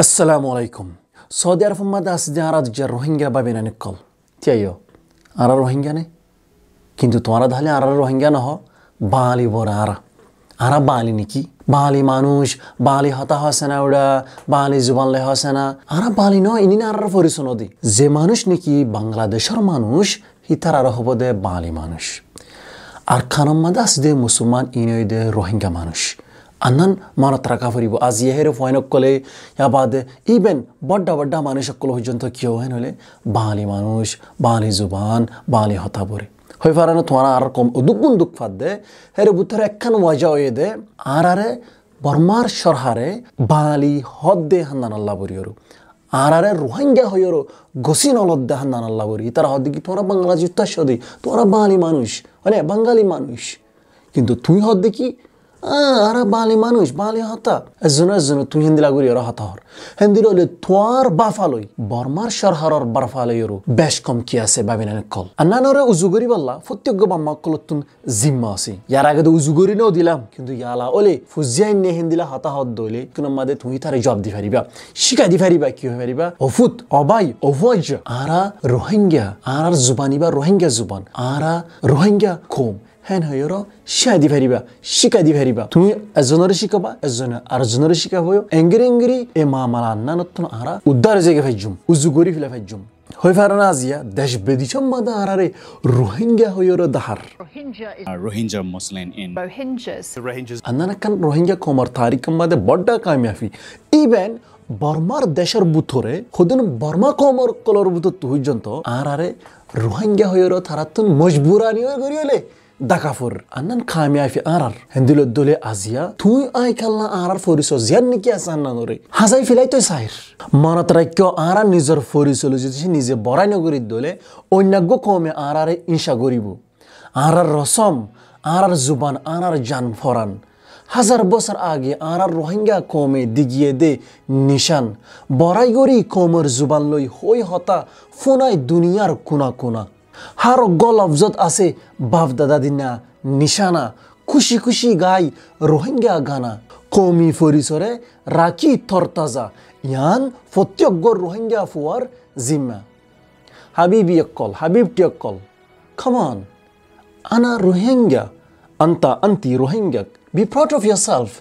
السلام علیکم سو دیر فم مدا اس جارا د جر روهنگا بابینا نکل تیایو ار روهنگا نه کیندو توارا دهلی ار روهنگا نه بالی ور ار ار بالی نکی بالی مانوش بالی هتا حسنا ودا بالی زبان له حسنا ار بالی نه اینین ار فوری سنو دی زه مانوش نکی بنگلادش ر مانوش هیتر ار هوبد بالی مانوش ار کانم مدا اس دی مسلمان اینوی دی روهنگا annan manat raka faribo aziye here foynokkole ya bade even badda badda manushkkol hojjonto kiyo henole bali manush bali zuban bali hotabore hoy farano তোমার আর কম দুগুণ দুঃখ ফাদ দে হেরে বুতরে একখান ওয়াজা হয়ে দে আর আরে বর্মার সরহারে বালি হদ দে হান্নান আল্লাহ বরিয়রু আর আরে রোহিঙ্গা হইয়রো গসিন অলদ্দা হান্নান আল্লাহ বরি তারা হদ কি তোরা বাংলা জিত্তা সদি তোরা বাঙালি মানুষ মানে বাঙালি মানুষ কিন্তু তুই হদ দেখি আরা বালি মানুষ বালি হতা এজন এজন তুই হিন্দিলা গুড়ি ওরা হতা হর হিন্দিল হলে তোয়ার বাফালই বর্মার সরহারর বারফালইরও বেশ কম কি আছে বাবিনা কল আন্নানরে উজু করি বললা প্রত্যেক বাম্মা কলতুন জিম্মা আছে ইয়ার আগে তো উজু করি দিলাম কিন্তু ইয়ালা ওলে ফুজিয়াই নে হিন্দিলা হতা হত দলে কোনো মাদে তুই তারে জব দি ফারিবা শিকা দি ফারিবা কি হয়ে ফারিবা অফুত অবাই অভজ আরা রোহিঙ্গা আর জুবানি বা রোহিঙ্গা জুবান আরা রোহিঙ্গা খোম هن هيرو شادي فهريبا شيكا دي فهريبا تومي أزنر شيكا با أزنر أرزنر شيكا فيو إنجري إنجري إما ملانا نتن أهرا ودار زيكا فجم وزغوري فلا فجم هوي فرنازيا دش بديشم ما داراري روهينجا هيرو دهر روهينجا روهينجا مسلم إن روهينجاز روهينجاز أنا كان روهينجا كومر تاريخ ما ده بڑا كاميافي إيبن বার্মার দেশের বুথরে খুদিন বার্মা কমর কলর বুথ পর্যন্ত আর আরে রোহিঙ্গা হয়ে তারা তো মজবুরানি হয়ে গড়িয়ে دكافور أنن كاميا في أرر هندلو الدولة آسيا توي أي كلا أرر فوريسو زيان نكي أسان نوري هزاي في لاي توي ساير مانا تركيو أرر نيزر فوريسو لجيتشي نيزي بوراي نغوري الدولة أو نغو كومي أرر إنشا غوريبو أرر رسوم أرر زبان أرر جان فوران হাজার বছর আগে আরার রোহিঙ্গা কমে দিগিয়ে দে নিশান বড়াইগরি কমর জুবান লই হই হতা ফোনায় দুনিয়ার কোনা কোনা হর গলফজত আছে বাপ দাদা দিনা নিশানা খুশি খুশি গাই রোহিঙ্গা গানা কমি ফরিসরে রাখি তরতাজা ইয়ান ফত্যজ্ঞ রোহিঙ্গা ফুয়ার জিম্মা হাবিব ইয়কল হাবিব টিয়কল খমন আনা রোহিঙ্গা আন্তা আন্তি Rohingya be proud of year self